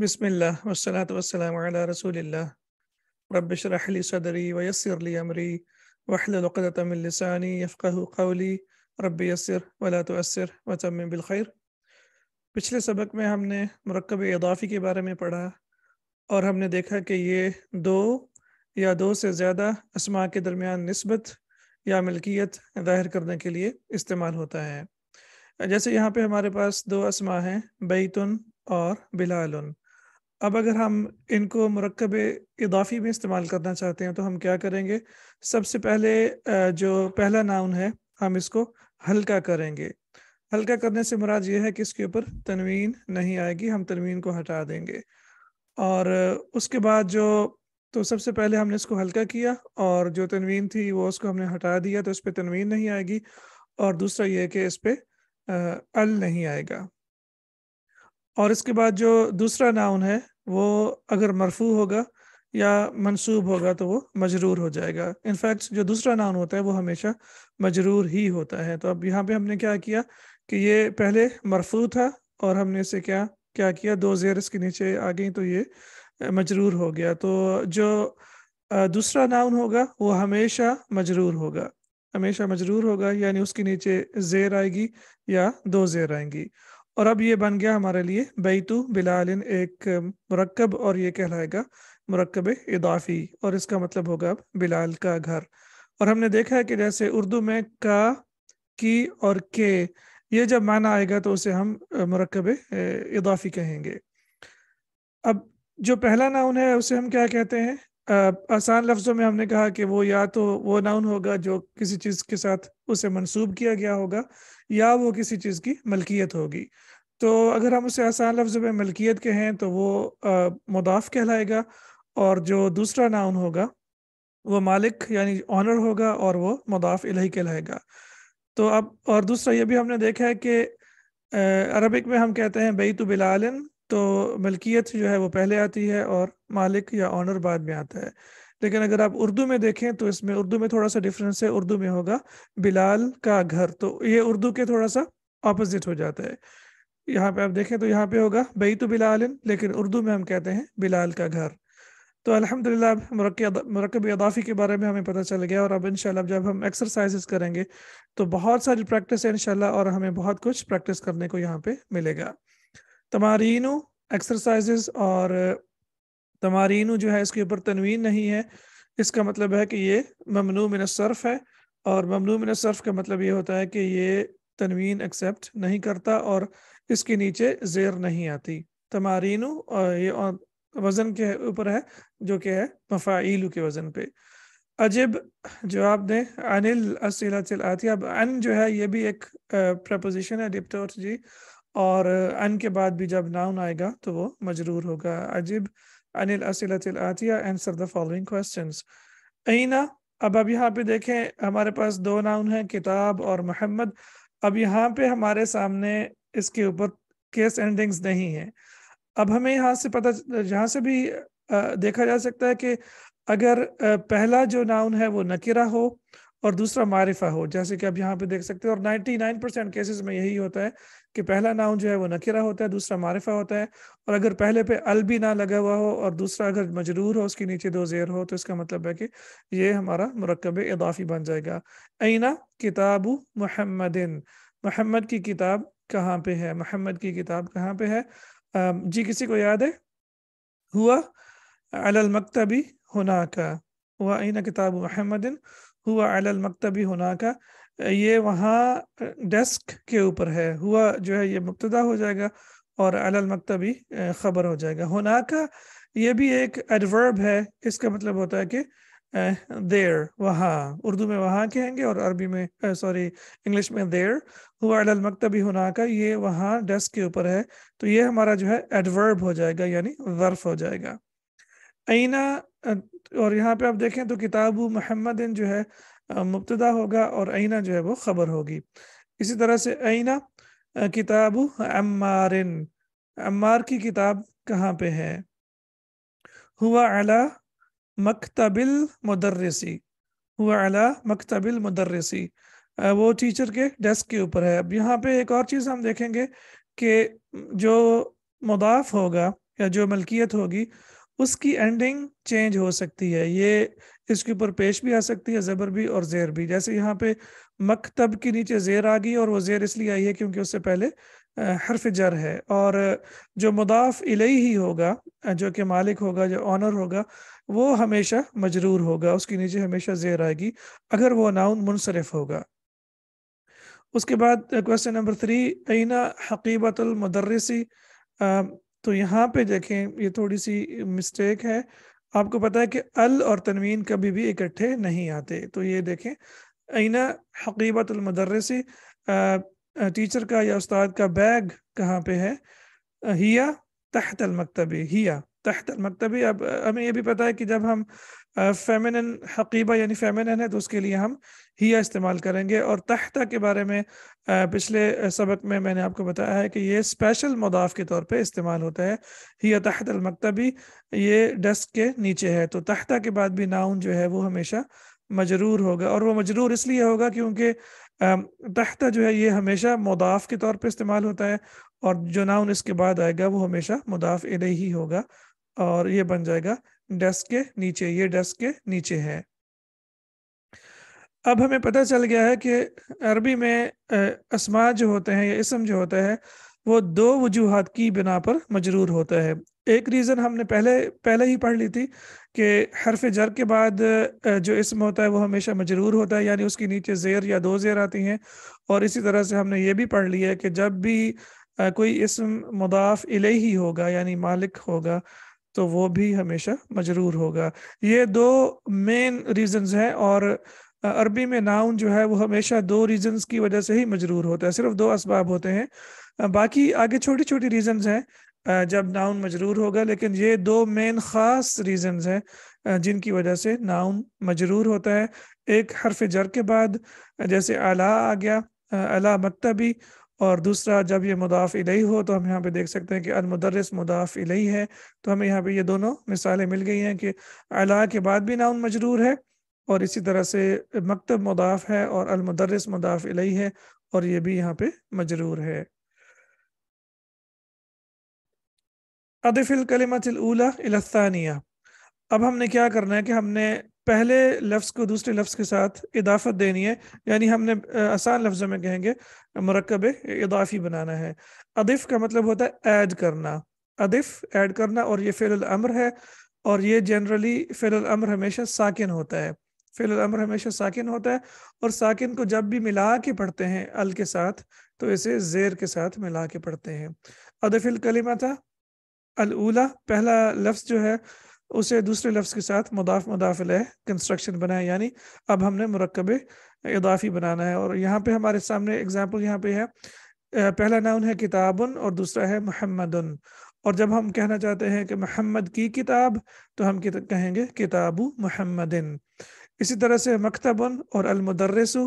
بسم اللہ والصلاة والسلام علی رسول اللہ رب شرح لی صدری ویسر لی امری وحل من لسانی یفقہ قولی رب یسر ولا و وتمم بالخیر پچھلے سبق میں ہم نے مرکب اضافی کے بارے میں پڑھا اور ہم نے دیکھا کہ یہ دو یا دو سے زیادہ اسماع کے درمیان نسبت یا ملکیت ظاہر کرنے کے لیے استعمال ہوتا ہے جیسے یہاں پہ ہمارے پاس دو اسماع ہیں بیتن اور بلالن اب اگر ہم ان کو مرکب اضافی میں استعمال کرنا چاہتے ہیں تو ہم کیا کریں گے سب سے پہلے جو پہلا ناؤن ہے ہم اس کو ہلکا کریں گے ہلکا کرنے سے مراد یہ ہے کہ اس کے اوپر تنوین نہیں آئے گی ہم تنوین کو ہٹا دیں گے اور اس کے بعد جو تو سب سے پہلے ہم نے اس کو ہلکا کیا اور جو تنوین تھی وہ اس کو ہم نے ہٹا دیا تو اس پہ تنوین نہیں آئے گی اور دوسرا یہ کہ اس پہ ال نہیں آئے گا اور اس کے بعد جو دوسرا ناؤن ہے وہ اگر مرفوع ہوگا یا منصوب ہوگا تو وہ مجرور ہو جائے گا انفیکٹ جو دوسرا نان ہوتا ہے وہ ہمیشہ مجرور ہی ہوتا ہے تو اب یہاں پہ ہم نے کیا کیا کہ یہ پہلے مرفوع تھا اور ہم نے اسے کیا کیا دو زیر اس کے نیچے آ گئیں تو یہ مجرور ہو گیا تو جو دوسرا ناؤن ہوگا وہ ہمیشہ مجرور ہوگا ہمیشہ مجرور ہوگا یعنی اس کے نیچے زیر آئے گی یا دو زیر آئیں گی اور اب یہ بن گیا ہمارے لیے بیتو بلال ایک مرکب اور یہ کہلائے گا مرکب اضافی اور اس کا مطلب ہوگا اب بلال کا گھر اور ہم نے دیکھا ہے کہ جیسے اردو میں کا کی اور کے یہ جب معنی آئے گا تو اسے ہم مرکب اضافی کہیں گے اب جو پہلا ناؤن ہے اسے ہم کیا کہتے ہیں آسان لفظوں میں ہم نے کہا کہ وہ یا تو وہ ناؤن ہوگا جو کسی چیز کے ساتھ اسے منسوب کیا گیا ہوگا یا وہ کسی چیز کی ملکیت ہوگی تو اگر ہم اسے آسان لفظ میں ملکیت کے ہیں تو وہ مضاف کہلائے گا اور جو دوسرا ناؤن ہوگا وہ مالک یعنی آنر ہوگا اور وہ مضاف الہی کہلائے گا تو اب اور دوسرا یہ بھی ہم نے دیکھا ہے کہ عربک میں ہم کہتے ہیں بیت بلالن تو ملکیت جو ہے وہ پہلے آتی ہے اور مالک یا آنر بعد میں آتا ہے لیکن اگر آپ اردو میں دیکھیں تو اس میں اردو میں تھوڑا سا ڈفرینس ہے اردو میں ہوگا بلال کا گھر تو یہ اردو کے تھوڑا سا اپوزٹ ہو جاتا ہے یہاں پہ آپ دیکھیں تو یہاں پہ ہوگا بئی تو بلال لیکن اردو میں ہم کہتے ہیں بلال کا گھر تو الحمد للہ اب مرکب اضافی کے بارے میں ہمیں پتہ چل گیا اور اب انشاءاللہ اب جب ہم ایکسرسائزز کریں گے تو بہت ساری پریکٹس ہے انشاءاللہ اور ہمیں بہت کچھ پریکٹس کرنے کو یہاں پہ ملے گا تمارین ایکسرسائزز اور تمارین جو ہے اس کے اوپر تنوین نہیں ہے اس کا مطلب ہے کہ یہ ممنوع من الصرف ہے اور ممنوع من الصرف کا مطلب یہ ہوتا ہے کہ یہ تنوین ایکسیپٹ نہیں کرتا اور اس کے نیچے زیر نہیں آتی تمارین یہ وزن کے اوپر ہے جو کہ ہے مفاعیل کے وزن پہ عجب جواب دیں انل اسلطل آتی اب ان جو ہے یہ بھی ایک پریپوزیشن ہے ڈپٹوٹ جی اور ان کے بعد بھی جب ناؤن آئے گا تو وہ مجرور ہوگا دا اب اب یہاں پہ دیکھیں ہمارے پاس دو ناؤن ہیں کتاب اور محمد اب یہاں پہ ہمارے سامنے اس کے اوپر کیس اینڈنگز نہیں ہیں اب ہمیں یہاں سے پتہ جہاں سے بھی دیکھا جا سکتا ہے کہ اگر پہلا جو ناؤن ہے وہ نکرہ ہو اور دوسرا معرفہ ہو جیسے کہ اب یہاں پہ دیکھ سکتے ہیں اور نائنٹی نائن پرسینٹ کیسز میں یہی ہوتا ہے کہ پہلا ناؤن جو ہے وہ نکرہ ہوتا ہے دوسرا معرفہ ہوتا ہے اور اگر پہلے پہ ال بھی نہ لگا ہوا ہو اور دوسرا اگر مجرور ہو اس کے نیچے دو زیر ہو تو اس کا مطلب ہے کہ یہ ہمارا مرکب اضافی بن جائے گا اینا کتاب محمد محمد کی کتاب کہاں پہ ہے محمد کی کتاب کہاں پہ ہے جی کسی کو یاد ہے ہوا المکتبی ہونا کا ہوا اینا کتاب محمد ہوا المکتبی ہونا کا یہ وہاں ڈیسک کے اوپر ہے ہوا جو ہے یہ مبتدا ہو جائے گا اور المکتبی خبر ہو جائے گا ہونا کا یہ بھی ایک ایڈورب ہے اس کا مطلب ہوتا ہے کہ دیر وہاں اردو میں وہاں کہیں گے اور عربی میں سوری انگلش میں دیر ہوا المکتبی ہونا کا یہ وہاں ڈیسک کے اوپر ہے تو یہ ہمارا جو ہے ایڈورب ہو جائے گا یعنی ظرف ہو جائے گا اینا اور یہاں پہ آپ دیکھیں تو کتاب محمد جو ہے مبتدا ہوگا اور عینہ جو ہے وہ خبر ہوگی اسی طرح سے کتاب کی کتاب کہاں پہ ہے ہوا اعلیٰ مکتب المدرسی ہوا اعلیٰ مکتب المدرسی وہ ٹیچر کے ڈیسک کے اوپر ہے اب یہاں پہ ایک اور چیز ہم دیکھیں گے کہ جو مضاف ہوگا یا جو ملکیت ہوگی اس کی اینڈنگ چینج ہو سکتی ہے یہ اس کے اوپر پیش بھی آ سکتی ہے زبر بھی اور زیر بھی جیسے یہاں پہ مکتب کے نیچے زیر آ گئی اور وہ زیر اس لیے آئی ہے کیونکہ اس سے پہلے حرف جر ہے اور جو مضاف الہی ہی ہوگا جو کہ مالک ہوگا جو آنر ہوگا وہ ہمیشہ مجرور ہوگا اس کے نیچے ہمیشہ زیر آئے گی اگر وہ ناؤن منصرف ہوگا اس کے بعد کوشچن نمبر تھری اینا حقیبت المدرسی تو یہاں پہ دیکھیں یہ تھوڑی سی مسٹیک ہے آپ کو پتا ہے کہ ال اور تنوین کبھی بھی اکٹھے نہیں آتے تو یہ دیکھیں اینا حقیبت المدرسی ٹیچر کا یا استاد کا بیگ کہاں پہ ہے ہیا تحت المکتبی ہیا تحت المکتبی اب ہمیں یہ بھی پتا ہے کہ جب ہم فیمنن حقیبہ یعنی فیمنن ہے تو اس کے لیے ہم ہیا استعمال کریں گے اور تحتہ کے بارے میں پچھلے سبق میں میں نے آپ کو بتایا ہے کہ یہ اسپیشل مضاف کے طور پہ استعمال ہوتا ہے ہیا تحت المکتبی یہ ڈیسک کے نیچے ہے تو تحتہ کے بعد بھی ناؤن جو ہے وہ ہمیشہ مجرور ہوگا اور وہ مجرور اس لیے ہوگا کیونکہ تحتہ جو ہے یہ ہمیشہ مضاف کے طور پہ استعمال ہوتا ہے اور جو ناؤن اس کے بعد آئے گا وہ ہمیشہ مضاف ہی ہوگا اور یہ بن جائے گا ڈیسک کے نیچے یہ ڈیسک کے نیچے ہے اب ہمیں پتہ چل گیا ہے کہ عربی میں اسما جو ہوتے ہیں یا اسم جو ہوتا ہے وہ دو وجوہات کی بنا پر مجرور ہوتا ہے ایک ریزن ہم نے پہلے پہلے ہی پڑھ لی تھی کہ حرف جر کے بعد جو اسم ہوتا ہے وہ ہمیشہ مجرور ہوتا ہے یعنی اس کے نیچے زیر یا دو زیر آتی ہیں اور اسی طرح سے ہم نے یہ بھی پڑھ لی ہے کہ جب بھی کوئی اسم مضاف الیہی ہوگا یعنی مالک ہوگا تو وہ بھی ہمیشہ مجرور ہوگا یہ دو مین ریزنز ہیں اور عربی میں ناؤن جو ہے وہ ہمیشہ دو ریزنز کی وجہ سے ہی مجرور ہوتا ہے صرف دو اسباب ہوتے ہیں باقی آگے چھوٹی چھوٹی ریزنز ہیں جب ناؤن مجرور ہوگا لیکن یہ دو مین خاص ریزنز ہیں جن کی وجہ سے ناؤن مجرور ہوتا ہے ایک حرف جر کے بعد جیسے اعلیٰ آ گیا اعلیٰ متبی اور دوسرا جب یہ مضاف علی ہو تو ہم یہاں پہ دیکھ سکتے ہیں کہ المدرس مضاف الہی ہے تو ہمیں یہاں پہ یہ دونوں مثالیں مل گئی ہیں کہ اعلیٰ کے بعد بھی ناؤن مجرور ہے اور اسی طرح سے مکتب مضاف ہے اور المدرس مضاف علیہ ہے اور یہ بھی یہاں پہ مجرور ہے ادف الکلمت الاولہ الاثانیہ اب ہم نے کیا کرنا ہے کہ ہم نے پہلے لفظ کو دوسرے لفظ کے ساتھ اضافت دینی ہے یعنی ہم نے آسان لفظوں میں کہیں گے مرکب اضافی بنانا ہے ادف کا مطلب ہوتا ہے ایڈ کرنا ادف ایڈ کرنا اور یہ فعل الامر ہے اور یہ جنرلی فعل الامر ہمیشہ ساکن ہوتا ہے فی الامر ہمیشہ ساکن ہوتا ہے اور ساکن کو جب بھی ملا کے پڑھتے ہیں ال کے ساتھ تو اسے زیر کے ساتھ ملا کے پڑھتے ہیں ادف الکلمہ تھا الولا پہلا لفظ جو ہے اسے دوسرے لفظ کے ساتھ مضاف مضاف مدافع کنسٹرکشن بنا ہے یعنی اب ہم نے مرکب اضافی بنانا ہے اور یہاں پہ ہمارے سامنے اگزامپل یہاں پہ ہے پہلا ناؤن ہے کتابن اور دوسرا ہے محمد اور جب ہم کہنا چاہتے ہیں کہ محمد کی کتاب تو ہم کہیں گے کتاب محمدن محمد اسی طرح سے مکتبن اور المدرسو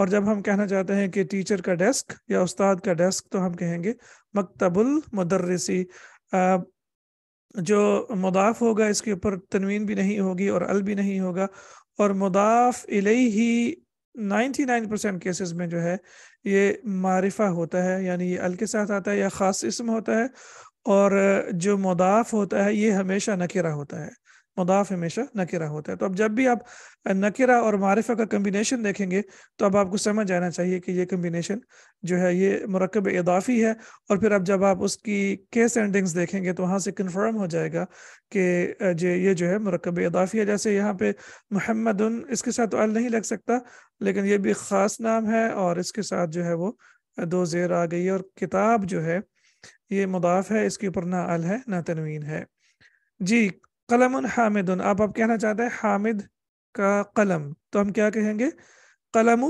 اور جب ہم کہنا چاہتے ہیں کہ ٹیچر کا ڈیسک یا استاد کا ڈیسک تو ہم کہیں گے مکتب المدرسی جو مضاف ہوگا اس کے اوپر تنوین بھی نہیں ہوگی اور ال بھی نہیں ہوگا اور مضاف ہی نائنٹی نائن پرسینٹ کیسز میں جو ہے یہ معرفہ ہوتا ہے یعنی یہ ال کے ساتھ آتا ہے یا خاص اسم ہوتا ہے اور جو مضاف ہوتا ہے یہ ہمیشہ نکرہ ہوتا ہے مضاف ہمیشہ نکرہ ہوتا ہے تو اب جب بھی آپ نکرہ اور معرفہ کا کمبینیشن دیکھیں گے تو اب آپ کو سمجھ آنا چاہیے کہ یہ کمبینیشن جو ہے یہ مرکب اضافی ہے اور پھر اب جب آپ اس کی کیس اینڈنگز دیکھیں گے تو وہاں سے کنفرم ہو جائے گا کہ یہ جو ہے مرکب اضافی ہے جیسے یہاں پہ محمد اس کے ساتھ ال نہیں لگ سکتا لیکن یہ بھی خاص نام ہے اور اس کے ساتھ جو ہے وہ دو زیر آ گئی ہے اور کتاب جو ہے یہ مضاف ہے اس کے اوپر نہ ال ہے نہ تنوین ہے جی قلم حامد آپ آپ کہنا چاہتے ہیں حامد کا قلم تو ہم کیا کہیں گے قلم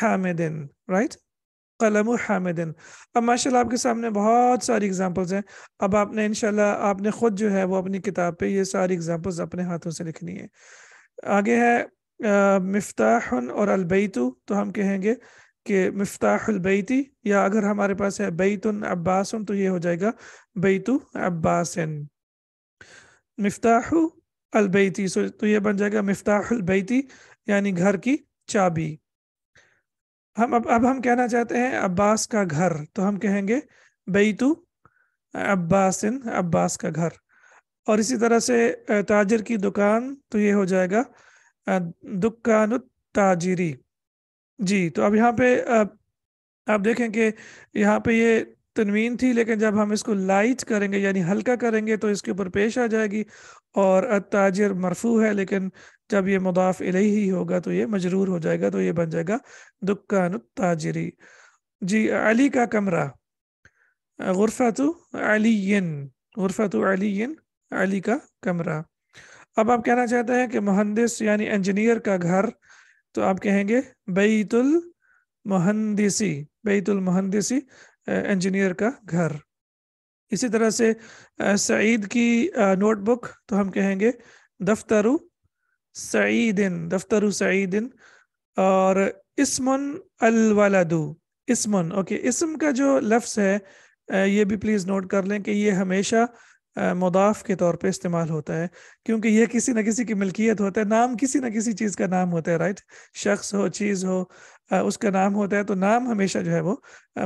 حامد رائٹ قلم حامد حامدن اب ماشاء اللہ آپ کے سامنے بہت ساری اگزامپلس ہیں اب آپ نے انشاءاللہ شاء آپ نے خود جو ہے وہ اپنی کتاب پہ یہ ساری اگزامپلس اپنے ہاتھوں سے لکھنی ہے آگے ہے مفتاح اور البیتو تو ہم کہیں گے کہ مفتاح البیتی یا اگر ہمارے پاس ہے بیتن عباسن تو یہ ہو جائے گا بیتو عباسن مفتاح البیتی سو تو یہ بن جائے گا مفتاح البیتی یعنی گھر کی چابی ہم ہم اب اب کہنا چاہتے ہیں عباس کا گھر تو ہم کہیں گے بیتو عباسن عباس کا گھر اور اسی طرح سے تاجر کی دکان تو یہ ہو جائے گا دکان تاجری جی تو اب یہاں پہ آپ دیکھیں کہ یہاں پہ یہ تنوین تھی لیکن جب ہم اس کو لائٹ کریں گے یعنی ہلکا کریں گے تو اس کے اوپر پیش آ جائے گی اور تاجر مرفو ہے لیکن جب یہ مضاف ہی ہوگا تو یہ مجرور ہو جائے گا تو یہ بن جائے گا دکان جی علی کا کمرہ علی غرفت علی علی کا کمرہ اب آپ کہنا چاہتے ہیں کہ مہندس یعنی انجینئر کا گھر تو آپ کہیں گے بیت المہندسی بیت المہندسی انجینئر کا گھر اسی طرح سے سعید کی نوٹ بک تو ہم کہیں گے دفتر سعیدن دفتر سعیدن اور اسمن الولدو اسمن اوکے اسم کا جو لفظ ہے یہ بھی پلیز نوٹ کر لیں کہ یہ ہمیشہ مضاف کے طور پہ استعمال ہوتا ہے کیونکہ یہ کسی نہ کسی کی ملکیت ہوتا ہے نام کسی نہ کسی چیز کا نام ہوتا ہے رائٹ شخص ہو چیز ہو اس کا نام ہوتا ہے تو نام ہمیشہ جو ہے وہ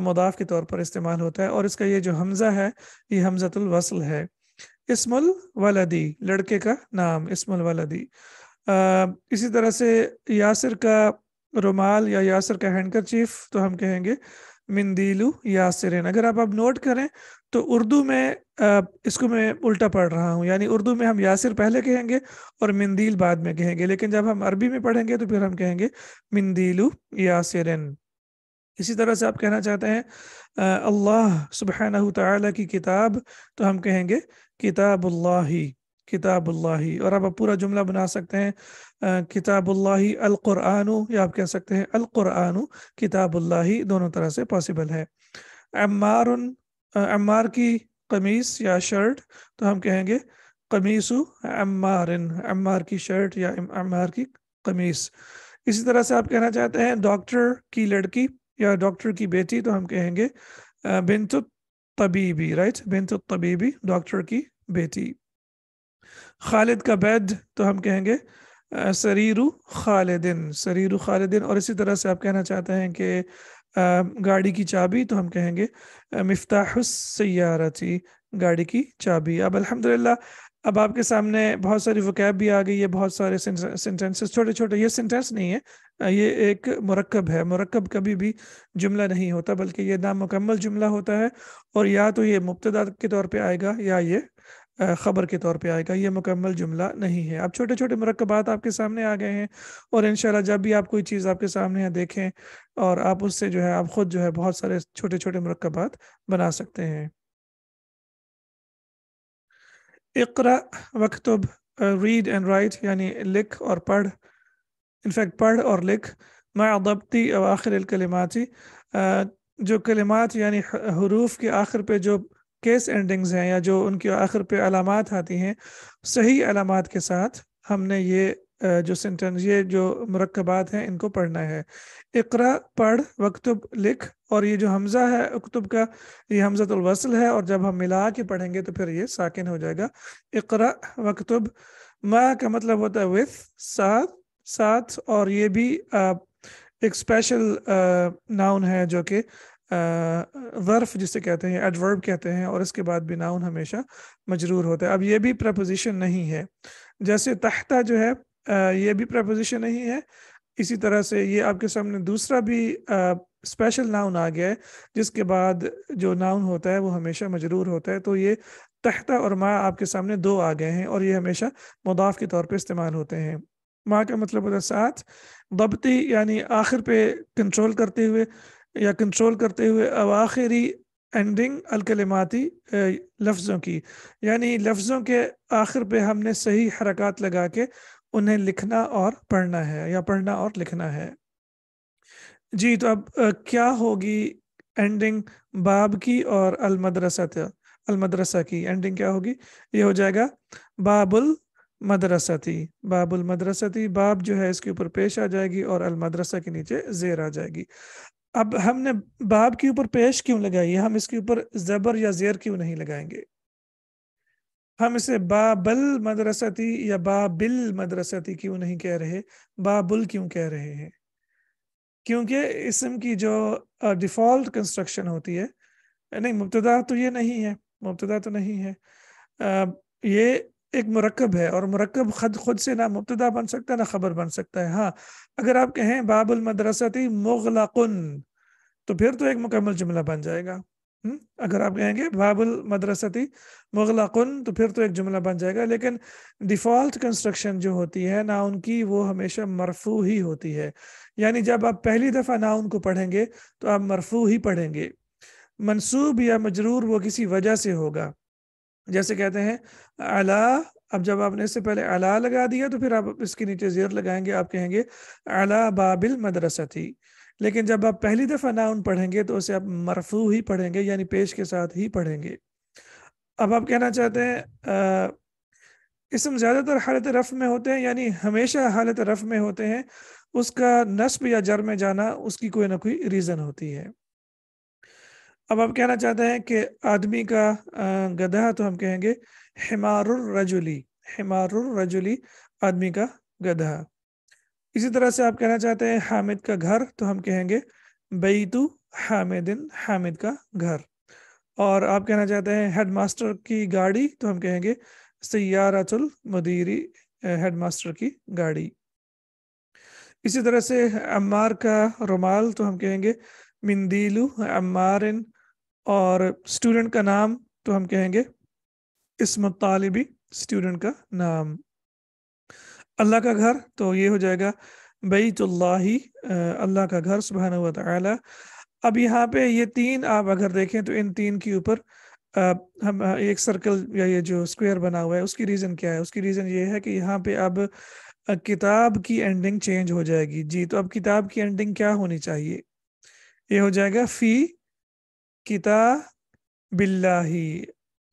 مضاف کے طور پر استعمال ہوتا ہے اور اس کا یہ جو حمزہ ہے یہ حمزۃ الوصل ہے اسم الولدی لڑکے کا نام اسم الولدی اسی طرح سے یاسر کا رومال یا یاسر کا ہینکر چیف تو ہم کہیں گے مندیلو یاسرین اگر آپ اب نوٹ کریں تو اردو میں اس کو میں الٹا پڑھ رہا ہوں یعنی اردو میں ہم یاسر پہلے کہیں گے اور مندیل بعد میں کہیں گے لیکن جب ہم عربی میں پڑھیں گے تو پھر ہم کہیں گے مندیلو یاسرین اسی طرح سے آپ کہنا چاہتے ہیں اللہ سبحانہ تعالی کی کتاب تو ہم کہیں گے کتاب اللہ ہی کتاب اللہ اور آپ پورا جملہ بنا سکتے ہیں کتاب اللہ القرآن یا آپ کہہ سکتے ہیں القرآن کتاب اللہ دونوں طرح سے پاسبل ہے عمار عمار کی قمیص یا شرٹ تو ہم کہیں گے قمیص عمار عمار کی شرٹ یا عمار کی قمیص اسی طرح سے آپ کہنا چاہتے ہیں ڈاکٹر کی لڑکی یا ڈاکٹر کی بیٹی تو ہم کہیں گے بنت طبیبی رائٹ بنت طبیبی ڈاکٹر کی بیٹی خالد کا بیڈ تو ہم کہیں گے سریر خالدن سریرو سریر خالدن اور اسی طرح سے آپ کہنا چاہتے ہیں کہ گاڑی کی چابی تو ہم کہیں گے مفتاح السیارتی گاڑی کی چابی اب الحمدللہ اب آپ کے سامنے بہت ساری وکیب بھی آ گئی ہے بہت سارے سینٹینسز چھوٹے چھوٹے یہ سینٹینس نہیں ہے یہ ایک مرکب ہے مرکب کبھی بھی جملہ نہیں ہوتا بلکہ یہ نام مکمل جملہ ہوتا ہے اور یا تو یہ مبتدا کے طور پہ آئے گا یا یہ خبر کے طور پہ آئے گا یہ مکمل جملہ نہیں ہے اب چھوٹے چھوٹے مرکبات آپ کے سامنے آ گئے ہیں اور انشاءاللہ جب بھی آپ کوئی چیز آپ کے سامنے دیکھیں اور آپ اس سے جو ہے آپ خود جو ہے بہت سارے چھوٹے چھوٹے مرکبات بنا سکتے ہیں اقرا وقتب ریڈ اینڈ رائٹ یعنی لکھ اور پڑھ انفیکٹ پڑھ اور لکھ میں ادبتی اور آخر الکلماتی جو کلمات یعنی حروف کے آخر پہ جو کیس اینڈنگز ہیں یا جو ان کی آخر پہ علامات آتی ہیں صحیح علامات کے ساتھ ہم نے یہ جو سینٹنس یہ جو مرکبات ہیں ان کو پڑھنا ہے اقرا پڑھ وقتب لکھ اور یہ جو حمزہ ہے اکتب کا یہ حمزۃ الوصل ہے اور جب ہم ملا کے پڑھیں گے تو پھر یہ ساکن ہو جائے گا اقرا وکتب ما کا مطلب ہوتا ہے وتھ ساتھ ساتھ اور یہ بھی ایک اسپیشل ناؤن ہے جو کہ ورف جسے کہتے ہیں ایڈورب کہتے ہیں اور اس کے بعد بھی ناؤن ہمیشہ مجرور ہوتا ہے اب یہ بھی پرپوزیشن نہیں ہے جیسے تختہ جو ہے یہ بھی پرپوزیشن نہیں ہے اسی طرح سے یہ آپ کے سامنے دوسرا بھی اسپیشل ناؤن آ گیا ہے جس کے بعد جو ناؤن ہوتا ہے وہ ہمیشہ مجرور ہوتا ہے تو یہ تختہ اور ماں آپ کے سامنے دو آ گئے ہیں اور یہ ہمیشہ مضاف کے طور پہ استعمال ہوتے ہیں ماں کا مطلب ہے ساتھ ضبطی یعنی آخر پہ کنٹرول کرتے ہوئے یا کنٹرول کرتے ہوئے اواخری اینڈنگ الکلماتی لفظوں کی یعنی لفظوں کے آخر پہ ہم نے صحیح حرکات لگا کے انہیں لکھنا اور پڑھنا ہے یا پڑھنا اور لکھنا ہے جی تو اب کیا ہوگی اینڈنگ باب کی اور المدرسہ المدرسہ کی اینڈنگ کیا ہوگی یہ ہو جائے گا باب تھی باب تھی باب جو ہے اس کے اوپر پیش آ جائے گی اور المدرسہ کے نیچے زیر آ جائے گی اب ہم نے باب کے اوپر پیش کیوں لگائی ہے ہم اس کے اوپر زبر یا زیر کیوں نہیں لگائیں گے ہم اسے بابل مدرستی یا بابل مدرستی کیوں نہیں کہہ رہے بابل کیوں کہہ رہے ہیں کیونکہ اسم کی جو ڈیفالٹ کنسٹرکشن ہوتی ہے نہیں مبتدا تو یہ نہیں ہے مبتدا تو نہیں ہے یہ ایک مرکب ہے اور مرکب خد خود سے نہ مبتدا بن سکتا نہ خبر بن سکتا ہے ہاں اگر آپ کہیں باب المدرستی مغلقن تو پھر تو ایک مکمل جملہ بن جائے گا اگر آپ کہیں گے باب المدرستی مغلقن تو پھر تو ایک جملہ بن جائے گا لیکن ڈیفالٹ کنسٹرکشن جو ہوتی ہے نہ ان کی وہ ہمیشہ مرفو ہی ہوتی ہے یعنی جب آپ پہلی دفعہ نہ ان کو پڑھیں گے تو آپ مرفو ہی پڑھیں گے منصوب یا مجرور وہ کسی وجہ سے ہوگا جیسے کہتے ہیں اعلیٰ اب جب آپ نے اس سے پہلے اعلیٰ لگا دیا تو پھر آپ اس کے نیچے زیر لگائیں گے آپ کہیں گے اعلیٰ بابل تھی لیکن جب آپ پہلی دفعہ ناؤن پڑھیں گے تو اسے آپ مرفوع ہی پڑھیں گے یعنی پیش کے ساتھ ہی پڑھیں گے اب آپ کہنا چاہتے ہیں اسم زیادہ تر حالت رف میں ہوتے ہیں یعنی ہمیشہ حالت رف میں ہوتے ہیں اس کا نصب یا جر میں جانا اس کی کوئی نہ کوئی ریزن ہوتی ہے اب آپ کہنا چاہتے ہیں کہ آدمی کا گدھا تو ہم کہیں گے حمار الرجلی حمار الرجلی آدمی کا گدھا اسی طرح سے آپ کہنا چاہتے ہیں حامد کا گھر تو ہم کہیں گے بیتو حامد حامد کا گھر اور آپ کہنا چاہتے ہیں ہیڈ ماسٹر کی گاڑی تو ہم کہیں گے سیارت المدیری ہیڈ ماسٹر کی گاڑی اسی طرح سے امار کا رومال تو ہم کہیں گے مندیلو عمارن اور اسٹوڈنٹ کا نام تو ہم کہیں گے اس مطالبی اسٹوڈنٹ کا نام اللہ کا گھر تو یہ ہو جائے گا بیت اللہ اللہ کا گھر سبحانہ و تعالی اب یہاں پہ یہ تین آپ اگر دیکھیں تو ان تین کے اوپر ہم ایک سرکل یا یہ جو اسکوئر بنا ہوا ہے اس کی ریزن کیا ہے اس کی ریزن یہ ہے کہ یہاں پہ اب کتاب کی اینڈنگ چینج ہو جائے گی جی تو اب کتاب کی اینڈنگ کیا ہونی چاہیے یہ ہو جائے گا فی اللہ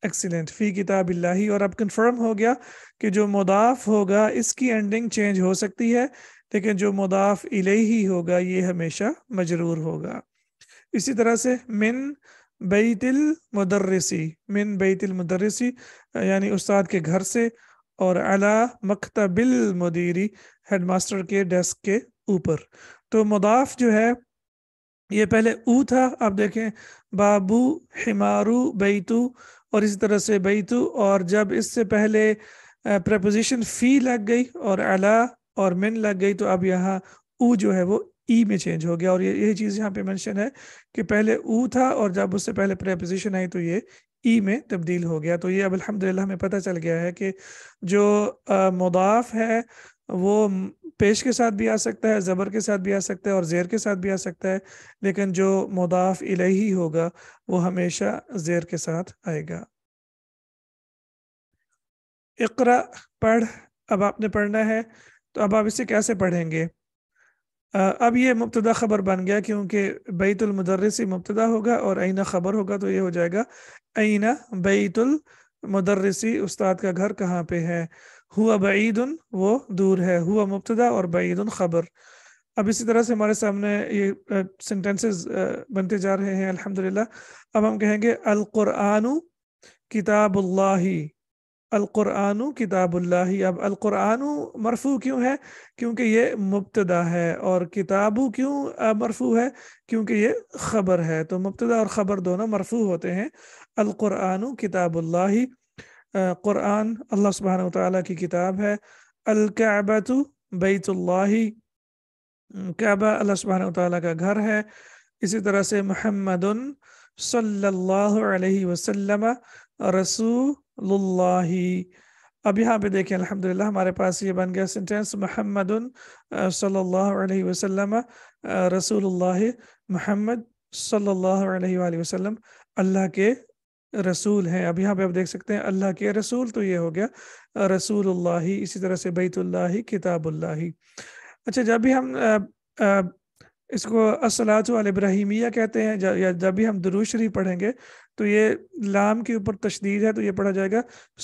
ایکسیلنٹ فی کتاب اللہ اور اب کنفرم ہو گیا کہ جو مضاف ہوگا اس کی اینڈنگ چینج ہو سکتی ہے لیکن جو مضاف الیہی ہوگا یہ ہمیشہ مجرور ہوگا اسی طرح سے من بیت المدرسی من بیت المدرسی یعنی استاد کے گھر سے اور علا مکتب المدیری ہیڈ ماسٹر کے ڈیسک کے اوپر تو مضاف جو ہے یہ پہلے او تھا آپ دیکھیں بابو ہمارو بیتو اور اسی طرح سے بیتو اور جب اس سے پہلے پریپوزیشن فی لگ گئی اور الا اور من لگ گئی تو اب یہاں او جو ہے وہ ای میں چینج ہو گیا اور یہی چیز یہاں پہ مینشن ہے کہ پہلے او تھا اور جب اس سے پہلے پریپوزیشن آئی تو یہ ای میں تبدیل ہو گیا تو یہ اب الحمد ہمیں پتہ چل گیا ہے کہ جو مضاف ہے وہ پیش کے ساتھ بھی آ سکتا ہے زبر کے ساتھ بھی آ سکتا ہے اور زیر کے ساتھ بھی آ سکتا ہے لیکن جو الہی ہوگا وہ ہمیشہ زیر کے ساتھ آئے گا اقرا پڑھ اب آپ نے پڑھنا ہے تو اب آپ اسے کیسے پڑھیں گے اب یہ مبتدا خبر بن گیا کیونکہ بیت المدرس ہی مبتدا ہوگا اور اینہ خبر ہوگا تو یہ ہو جائے گا آئینہ بیت المدرسی استاد کا گھر کہاں پہ ہے ہوا بعید وہ دور ہے ہوا مبتدا اور بعید خبر اب اسی طرح سے ہمارے سامنے یہ سینٹینسز بنتے جا رہے ہیں الحمدللہ اب ہم کہیں گے القرآن کتاب اللہ القرآن کتاب اللہ اب القرآن مرفوع کیوں ہے کیونکہ یہ مبتدا ہے اور کتاب کیوں مرفوع ہے کیونکہ یہ خبر ہے تو مبتدا اور خبر دونوں مرفوع ہوتے ہیں القرآن کتاب اللہ قرآن اللہ سب تعالیٰ کی کتاب ہے الکعبۃ بیت اللہ کعبہ اللہ سب تعالیٰ کا گھر ہے اسی طرح سے محمد صلی اللہ علیہ وسلم رسول اللہ اب یہاں پہ دیکھیں الحمدللہ ہمارے پاس یہ بن گیا سینٹینس محمد صلی اللہ علیہ وسلم رسول اللہ محمد صلی اللہ علیہ وآلہ وسلم اللہ کے رسول ہیں اب یہاں پہ آپ دیکھ سکتے ہیں اللہ کے رسول تو یہ ہو گیا رسول اللہ اسی طرح سے بیت اللہ کتاب اللہ اچھا جب بھی ہم اس کو برہمیا کہتے ہیں یا جب بھی ہم دروش نہیں پڑھیں گے تو یہ لام کے اوپر تشدید ہے تو یہ پڑھا جائے گا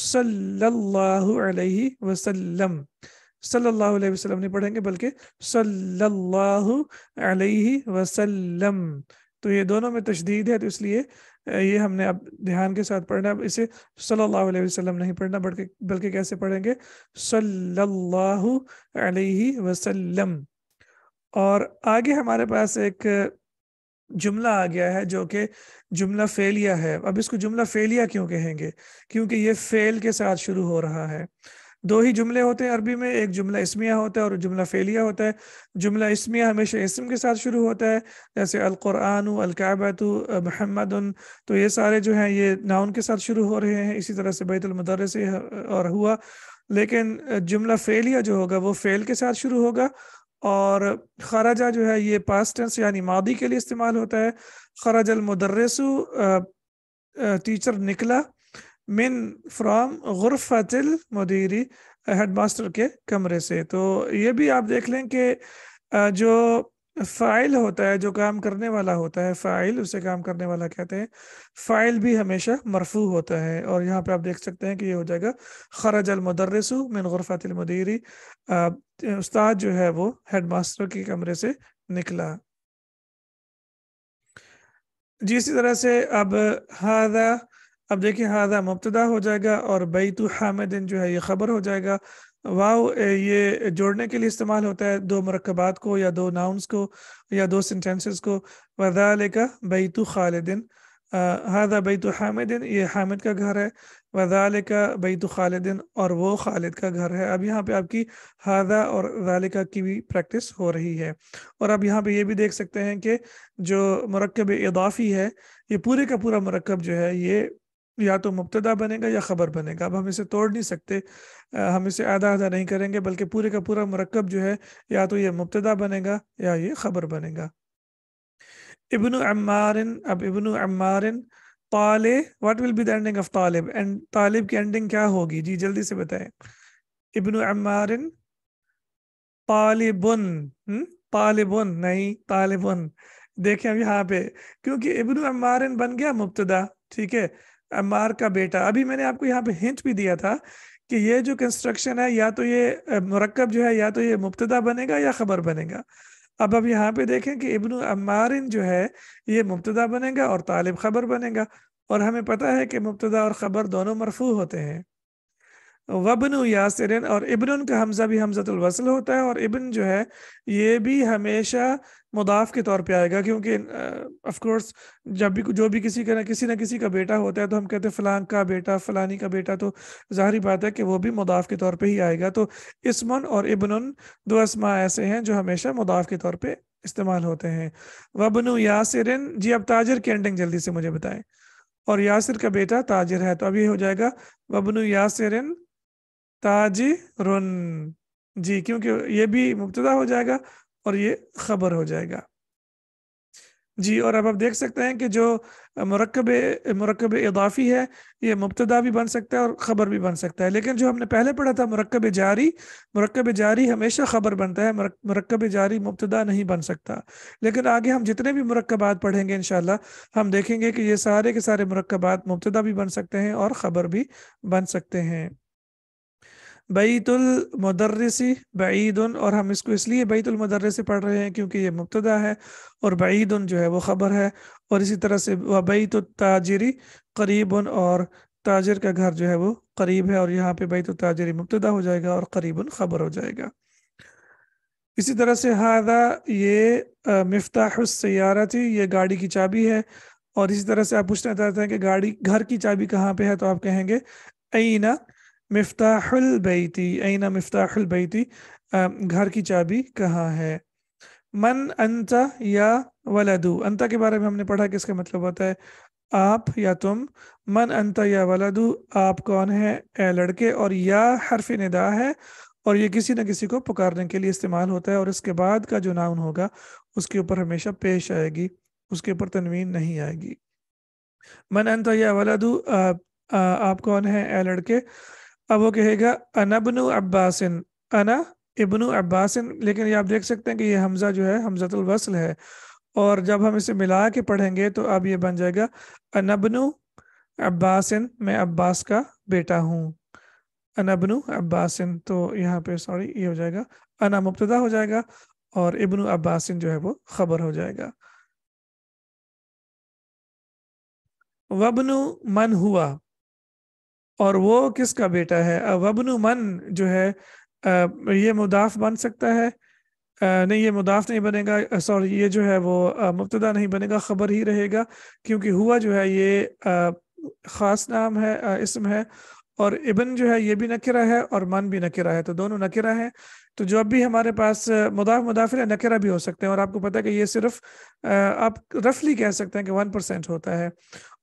صلی اللہ علیہ وسلم صلی اللہ علیہ وسلم نہیں پڑھیں گے بلکہ صلی اللہ علیہ وسلم تو یہ دونوں میں تشدید ہے تو اس لیے یہ ہم نے اب دھیان کے ساتھ پڑھنا ہے صلی اللہ علیہ وسلم نہیں پڑھنا بلکہ کیسے پڑھیں گے صلی اللہ علیہ وسلم اور آگے ہمارے پاس ایک جملہ آ گیا ہے جو کہ جملہ فیلیا ہے اب اس کو جملہ فیلیا کیوں کہیں گے کیونکہ یہ فیل کے ساتھ شروع ہو رہا ہے دو ہی جملے ہوتے ہیں عربی میں ایک جملہ اسمیہ ہوتا ہے اور جملہ فعلیہ ہوتا ہے جملہ اسمیہ ہمیشہ اسم کے ساتھ شروع ہوتا ہے جیسے القرآن القعبت محمد تو یہ سارے جو ہیں یہ ناؤن کے ساتھ شروع ہو رہے ہیں اسی طرح سے بیت المدرس اور ہوا لیکن جملہ فعلیہ جو ہوگا وہ فعل کے ساتھ شروع ہوگا اور خراجہ جو ہے یہ پاسٹنس ٹینس یعنی ماضی کے لیے استعمال ہوتا ہے خراج المدرسو ٹیچر نکلا من فرام غرفت مدیری ہیڈ ماسٹر کے کمرے سے تو یہ بھی آپ دیکھ لیں کہ جو فائل ہوتا ہے جو کام کرنے والا ہوتا ہے فائل اسے کام کرنے والا کہتے ہیں فائل بھی ہمیشہ مرفوع ہوتا ہے اور یہاں پہ آپ دیکھ سکتے ہیں کہ یہ ہو جائے گا خرج المدرس من فاتل مدیری استاد جو ہے وہ ہیڈ ماسٹر کے کمرے سے نکلا جی اسی طرح سے اب ہادہ اب دیکھیں ہارضہ مبتدا ہو جائے گا اور بیت حامدن جو ہے یہ خبر ہو جائے گا واو یہ جوڑنے کے لیے استعمال ہوتا ہے دو مرکبات کو یا دو ناؤنز کو یا دو سینٹینسز کو وَذَالِكَ بَيْتُ کا بیت بَيْتُ حَامِدٍ ہاضا بیت یہ حامد کا گھر ہے وَذَالِكَ بَيْتُ کا بیت اور وہ خالد کا گھر ہے اب یہاں پہ آپ کی ہاضہ اور ذَالِكَ کی بھی پریکٹس ہو رہی ہے اور اب یہاں پہ یہ بھی دیکھ سکتے ہیں کہ جو مرکب اضافی ہے یہ پورے کا پورا مرکب جو ہے یہ یا تو مبتدا بنے گا یا خبر بنے گا اب ہم اسے توڑ نہیں سکتے ہم اسے آدھا آدھا نہیں کریں گے بلکہ پورے کا پورا مرکب جو ہے یا تو یہ مبتدا بنے گا یا یہ خبر بنے گا ابن عمارن اب ابن طالب what will be ending of طالب طالب کی اینڈنگ کیا ہوگی جی جلدی سے بتائیں ابن عمارن طالبن طالبن نہیں طالبن دیکھیں اب یہاں پہ کیونکہ ابن عمارن بن گیا مبتدا ٹھیک ہے عمار کا بیٹا ابھی میں نے آپ کو یہاں پہ ہنٹ بھی دیا تھا کہ یہ جو کنسٹرکشن ہے یا تو یہ مرکب جو ہے یا تو یہ مبتدا بنے گا یا خبر بنے گا اب اب یہاں پہ دیکھیں کہ ابن عمارن جو ہے یہ مبتدا بنے گا اور طالب خبر بنے گا اور ہمیں پتہ ہے کہ مبتدا اور خبر دونوں مرفوع ہوتے ہیں وبن یاسرن اور ابن کا حمزہ بھی حمزۃ الوصل ہوتا ہے اور ابن جو ہے یہ بھی ہمیشہ مضاف کے طور پہ آئے گا کیونکہ اف کورس جب بھی جو بھی کسی کا کسی نہ کسی کا بیٹا ہوتا ہے تو ہم کہتے ہیں فلان کا بیٹا فلانی کا بیٹا تو ظاہری بات ہے کہ وہ بھی مضاف کے طور پہ ہی آئے گا تو اسمن اور ابن دو اسما ایسے ہیں جو ہمیشہ مضاف کے طور پہ استعمال ہوتے ہیں وبن یاسرن جی اب تاجر کی اینڈنگ جلدی سے مجھے بتائیں اور یاسر کا بیٹا تاجر ہے تو اب یہ ہو جائے گا وبن یاسرن تاج جی کیونکہ یہ بھی مبتدا ہو جائے گا اور یہ خبر ہو جائے گا جی اور اب آپ دیکھ سکتے ہیں کہ جو مرکب مرکب اضافی ہے یہ مبتدا بھی بن سکتا ہے اور خبر بھی بن سکتا ہے لیکن جو ہم نے پہلے پڑھا تھا مرکب جاری مرکب جاری ہمیشہ خبر بنتا ہے مرکب جاری مبتدا نہیں بن سکتا لیکن آگے ہم جتنے بھی مرکبات پڑھیں گے انشاءاللہ ہم دیکھیں گے کہ یہ سارے کے سارے مرکبات مبتدا بھی بن سکتے ہیں اور خبر بھی بن سکتے ہیں بیت المدرسی بعید اور ہم اس کو اس لیے بیت المدرسی پڑھ رہے ہیں کیونکہ یہ مبتدا ہے اور بعید جو ہے وہ خبر ہے اور اسی طرح سے بیت التاجری قریب اور تاجر کا گھر جو ہے وہ قریب ہے اور یہاں پہ بیت التاجری مبتدا ہو جائے گا اور قریب خبر ہو جائے گا اسی طرح سے ہادہ یہ مفتاح السیارہ تھی یہ گاڑی کی چابی ہے اور اسی طرح سے آپ پوچھنا چاہتے ہیں کہ گاڑی گھر کی چابی کہاں پہ ہے تو آپ کہیں گے اینا مفتاح البیتی اینا مفتاح البیتی گھر کی چابی کہاں ہے من انت یا ولدو انتا کے بارے میں ہم نے پڑھا کہ اس کا مطلب ہوتا ہے آپ یا تم من انت یا ولدو آپ کون ہیں اے لڑکے اور یا حرف ندا ہے اور یہ کسی نہ کسی کو پکارنے کے لیے استعمال ہوتا ہے اور اس کے بعد کا جو ناؤن ہوگا اس کے اوپر ہمیشہ پیش آئے گی اس کے اوپر تنوین نہیں آئے گی من انت یا ولدو آپ کون ہیں اے لڑکے اب وہ کہے گا انبنو عباسن ابن عباسن لیکن یہ آپ دیکھ سکتے ہیں کہ یہ حمزہ جو ہے حمزت الوصل ہے اور جب ہم اسے ملا کے پڑھیں گے تو اب یہ بن جائے گا ابن عباسن میں عباس کا بیٹا ہوں ابن عباسن تو یہاں پہ سوری یہ ہو جائے گا انا مبتدا ہو جائے گا اور ابن عباسن جو ہے وہ خبر ہو جائے گا وبن من ہوا اور وہ کس کا بیٹا ہے وبن من جو ہے یہ مدافع بن سکتا ہے نہیں یہ مدافع نہیں بنے گا سوری یہ جو ہے وہ مبتدا نہیں بنے گا خبر ہی رہے گا کیونکہ ہوا جو ہے یہ خاص نام ہے اسم ہے اور ابن جو ہے یہ بھی نکرہ ہے اور من بھی نکرہ ہے تو دونوں نکرہ ہیں تو جو اب بھی ہمارے پاس مدافع مدافع ہے نکرہ بھی ہو سکتے ہیں اور آپ کو پتہ ہے کہ یہ صرف آپ رفلی کہہ سکتے ہیں کہ ون پرسینٹ ہوتا ہے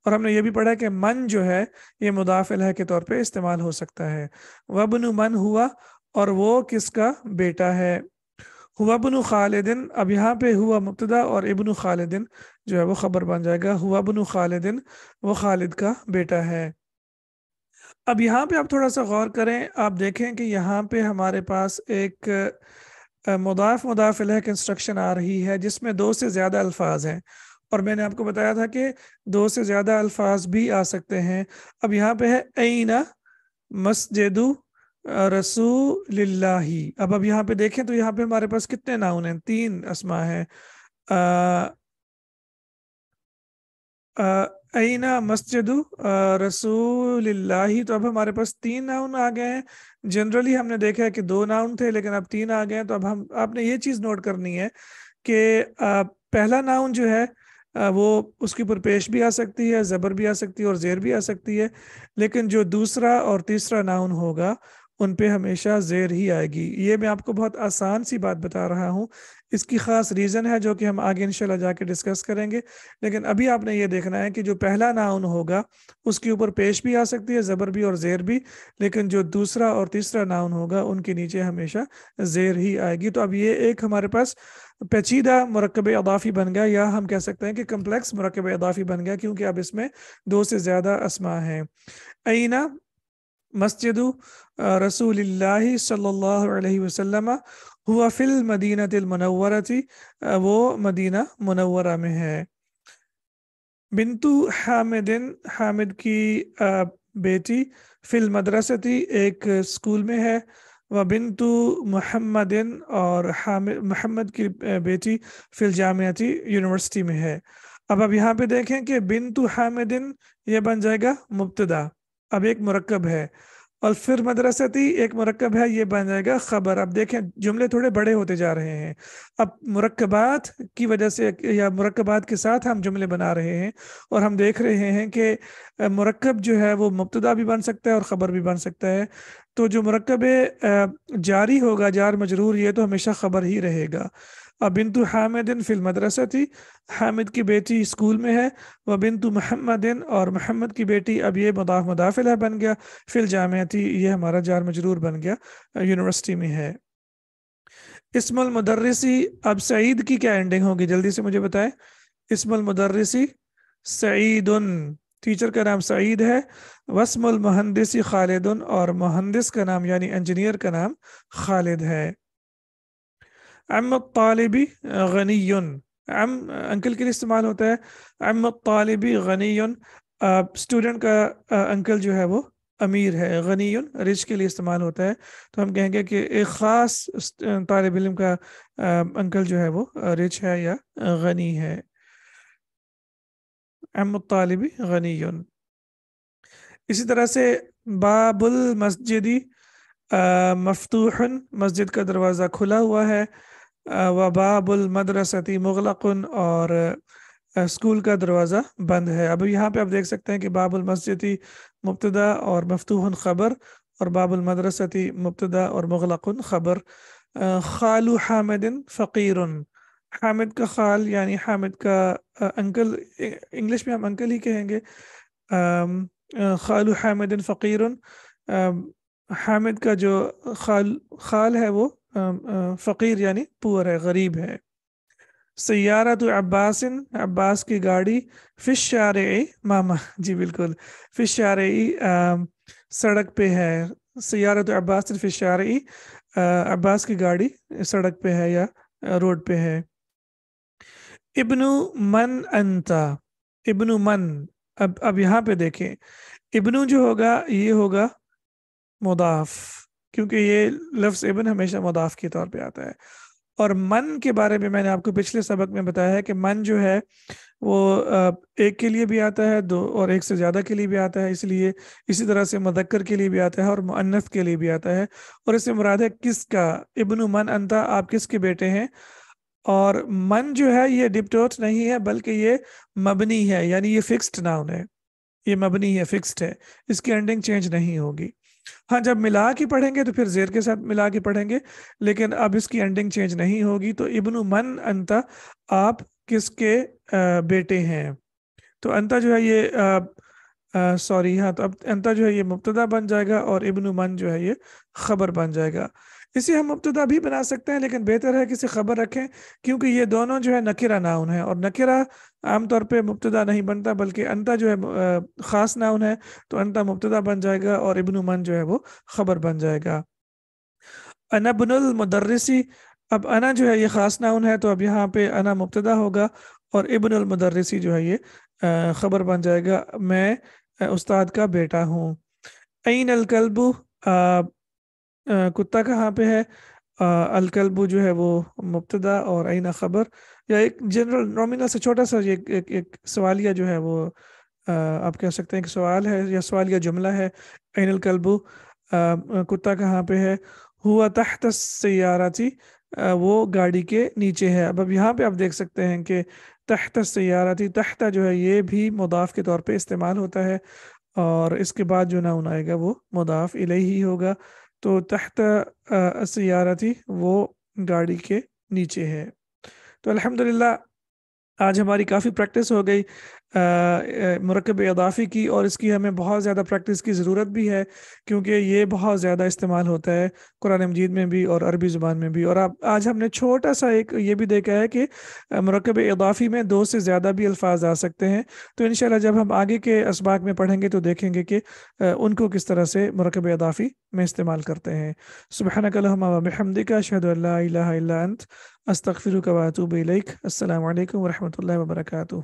اور ہم نے یہ بھی پڑھا کہ من جو ہے یہ مدافعل کے طور پہ استعمال ہو سکتا ہے وَبْنُ مَنْ من ہوا اور وہ کس کا بیٹا ہے ہوا بن پہ ہوا مبتدا اور ابن وہ خبر بن جائے گا ہوا بن وہ خالد کا بیٹا ہے اب یہاں پہ آپ تھوڑا سا غور کریں آپ دیکھیں کہ یہاں پہ ہمارے پاس ایک مدافع مداف الہ انسٹرکشن آ رہی ہے جس میں دو سے زیادہ الفاظ ہیں اور میں نے آپ کو بتایا تھا کہ دو سے زیادہ الفاظ بھی آ سکتے ہیں اب یہاں پہ ہے اینا مسجد رسول اللہ اب اب یہاں پہ دیکھیں تو یہاں پہ ہمارے پاس کتنے ناؤن ہیں تین اسما اینا مسجد رسول اللہ تو اب ہمارے پاس تین ناؤن آ گئے ہیں جنرلی ہم نے دیکھا ہے کہ دو ناؤن تھے لیکن اب تین آ گئے ہیں تو اب ہم آپ نے یہ چیز نوٹ کرنی ہے کہ پہلا ناؤن جو ہے وہ اس کی پر پیش بھی آ سکتی ہے زبر بھی آ سکتی ہے اور زیر بھی آ سکتی ہے لیکن جو دوسرا اور تیسرا ناؤن ہوگا ان پہ ہمیشہ زیر ہی آئے گی یہ میں آپ کو بہت آسان سی بات بتا رہا ہوں اس کی خاص ریزن ہے جو کہ ہم آگے انشاءاللہ جا کے ڈسکس کریں گے لیکن ابھی آپ نے یہ دیکھنا ہے کہ جو پہلا ناؤن ہوگا اس کے اوپر پیش بھی آ سکتی ہے زبر بھی اور زیر بھی لیکن جو دوسرا اور تیسرا ناؤن ہوگا ان کے نیچے ہمیشہ زیر ہی آئے گی تو اب یہ ایک ہمارے پاس پیچیدہ مرکب اضافی بن گیا یا ہم کہہ سکتے ہیں کہ کمپلیکس مرکب اضافی بن گیا کیونکہ اب اس میں دو سے زیادہ اسما ہیں آئینہ مسجد رسول اللہ صلی اللہ علیہ وسلم ہوا فل مدینہ تل منورہ تھی وہ مدینہ منورہ میں ہے بنتو حامد حامد کی بیٹی فل مدرسہ تھی ایک اسکول میں ہے و بنتو محمد اور حامد محمد کی بیٹی فل جامعتی یونیورسٹی میں ہے اب اب یہاں پہ دیکھیں کہ بنتو حامد یہ بن جائے گا مبتدا اب ایک مرکب ہے اور پھر مدرستی ایک مرکب ہے یہ بن جائے گا خبر اب دیکھیں جملے تھوڑے بڑے ہوتے جا رہے ہیں اب مرکبات کی وجہ سے یا مرکبات کے ساتھ ہم جملے بنا رہے ہیں اور ہم دیکھ رہے ہیں کہ مرکب جو ہے وہ مبتدا بھی بن سکتا ہے اور خبر بھی بن سکتا ہے تو جو مرکب جاری ہوگا جار مجرور یہ تو ہمیشہ خبر ہی رہے گا اب بنتو فی المدرسہ تھی حامد کی بیٹی اسکول میں ہے و بنت محمد اور محمد کی بیٹی اب یہ مضاف مدافل ہے بن گیا فی الجامعہ تھی یہ ہمارا جار مجرور بن گیا یونیورسٹی میں ہے اسم المدرسی اب سعید کی کیا اینڈنگ ہوگی جلدی سے مجھے بتائیں اسم المدرسی سعید ٹیچر کا نام سعید ہے وسم المہندسی خالد اور مہندس کا نام یعنی انجینئر کا نام خالد ہے طالبی غنی ام انکل کے لیے استعمال ہوتا ہے طالبی غنی اسٹوڈنٹ کا انکل جو ہے وہ امیر ہے غنی رچ کے لیے استعمال ہوتا ہے تو ہم کہیں گے کہ ایک خاص طالب علم کا انکل جو ہے وہ رچ ہے یا غنی ہے طالبی غنی اسی طرح سے باب المسجدی مفتوحن مسجد کا دروازہ کھلا ہوا ہے و باب مغلقن اور اسکول کا دروازہ بند ہے اب یہاں پہ آپ دیکھ سکتے ہیں کہ باب المسجدی مبتدا اور مفتوحن خبر اور باب المدرستی مبتدا اور مغلقن خبر خالو حامد فقیر حامد کا خال یعنی حامد کا انکل انگلش میں ہم انکل ہی کہیں گے خالو حامد فقیر حامد کا جو خال خال ہے وہ فقیر یعنی پور ہے غریب ہے سیارت عباسن عباس کی گاڑی فش شار ماما جی بالکل فار سڑک پہ ہے سیارت فش فار عباس کی گاڑی سڑک پہ ہے یا روڈ پہ ہے ابن من انتا ابن من اب اب یہاں پہ دیکھیں ابن جو ہوگا یہ ہوگا مضاف کیونکہ یہ لفظ ابن ہمیشہ مدافع کے طور پہ آتا ہے اور من کے بارے میں میں نے آپ کو پچھلے سبق میں بتایا ہے کہ من جو ہے وہ ایک کے لیے بھی آتا ہے دو اور ایک سے زیادہ کے لیے بھی آتا ہے اس لیے اسی طرح سے مدکر کے لیے بھی آتا ہے اور معنف کے لیے بھی آتا ہے اور اس سے مراد ہے کس کا ابن من انتا آپ کس کے بیٹے ہیں اور من جو ہے یہ ڈپٹوٹ نہیں ہے بلکہ یہ مبنی ہے یعنی یہ فکسڈ ناؤن ہے یہ مبنی ہے فکسڈ ہے اس کی اینڈنگ چینج نہیں ہوگی ہاں جب ملا کے پڑھیں گے تو پھر زیر کے ساتھ ملا کے پڑھیں گے لیکن اب اس کی اینڈنگ چینج نہیں ہوگی تو ابن من انتا آپ کس کے بیٹے ہیں تو انتا جو ہے یہ سوری ہاں تو انتا جو ہے یہ مبتدا بن جائے گا اور ابن من جو ہے یہ خبر بن جائے گا اسے ہم مبتدا بھی بنا سکتے ہیں لیکن بہتر ہے کہ خبر رکھیں کیونکہ یہ دونوں جو ہے نکرہ ناؤن ہے اور عام طور پہ مبتدا نہیں بنتا بلکہ انتا جو ہے خاص ناؤن ہے تو انتا مبتدا بن جائے گا اور ابن من جو ہے وہ خبر بن جائے گا انبن المدرسی اب انا جو ہے یہ خاص ناؤن ہے تو اب یہاں پہ انا مبتدا ہوگا اور ابن المدرسی جو ہے یہ خبر بن جائے گا میں استاد کا بیٹا ہوں عین الکلبو کتا کہاں پہ ہے الکلبو جو ہے وہ مبتدا اور عینہ خبر یا ایک جنرل نومینل سے چھوٹا سا سوالیہ جو ہے وہ آپ کہہ سکتے ہیں کہ سوال ہے یا سوالیہ جملہ ہے الکلبو کتا کہاں پہ ہے ہوا تحت سیاراتی وہ گاڑی کے نیچے ہے اب اب یہاں پہ آپ دیکھ سکتے ہیں کہ تحت سیاراتی تحت جو ہے یہ بھی مضاف کے طور پہ استعمال ہوتا ہے اور اس کے بعد جو نا آئے گا وہ مضاف ہی ہوگا تو تحت سیارہ تھی وہ گاڑی کے نیچے ہے تو الحمدللہ آج ہماری کافی پریکٹس ہو گئی مرکب اضافی کی اور اس کی ہمیں بہت زیادہ پریکٹس کی ضرورت بھی ہے کیونکہ یہ بہت زیادہ استعمال ہوتا ہے قرآن مجید میں بھی اور عربی زبان میں بھی اور آپ آج ہم نے چھوٹا سا ایک یہ بھی دیکھا ہے کہ مرکب اضافی میں دو سے زیادہ بھی الفاظ آ سکتے ہیں تو انشاءاللہ جب ہم آگے کے اسباق میں پڑھیں گے تو دیکھیں گے کہ ان کو کس طرح سے مرکب اضافی میں استعمال کرتے ہیں سبحکمدہ شہد اللہ الہ اللہ انت استغفرک و اتوب علیک السلام علیکم و اللہ وبرکاتہ